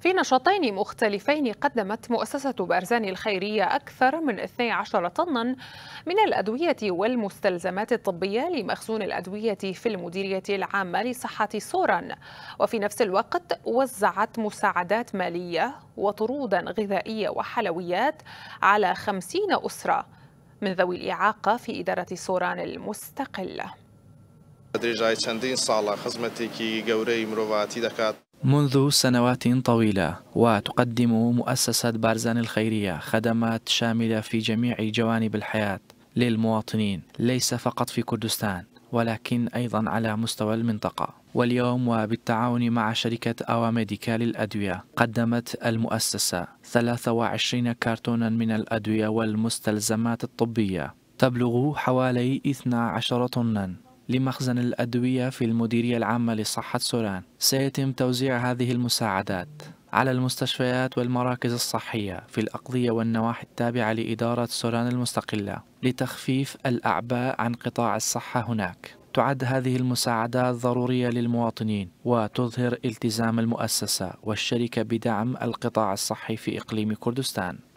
في نشاطين مختلفين قدمت مؤسسة بارزان الخيرية أكثر من 12 طنا من الأدوية والمستلزمات الطبية لمخزون الأدوية في المديرية العامة لصحة سوران وفي نفس الوقت وزعت مساعدات مالية وطرودا غذائية وحلويات على 50 أسرة من ذوي الإعاقة في إدارة سوران المستقلة منذ سنوات طويلة وتقدم مؤسسة بارزان الخيرية خدمات شاملة في جميع جوانب الحياة للمواطنين ليس فقط في كردستان ولكن أيضا على مستوى المنطقة واليوم وبالتعاون مع شركة أواميديكا للأدوية قدمت المؤسسة 23 كرتونا من الأدوية والمستلزمات الطبية تبلغ حوالي 12 طنًا لمخزن الأدوية في المديرية العامة لصحة سوران سيتم توزيع هذه المساعدات على المستشفيات والمراكز الصحية في الأقضية والنواحي التابعة لإدارة سوران المستقلة لتخفيف الأعباء عن قطاع الصحة هناك تعد هذه المساعدات ضرورية للمواطنين وتظهر التزام المؤسسة والشركة بدعم القطاع الصحي في إقليم كردستان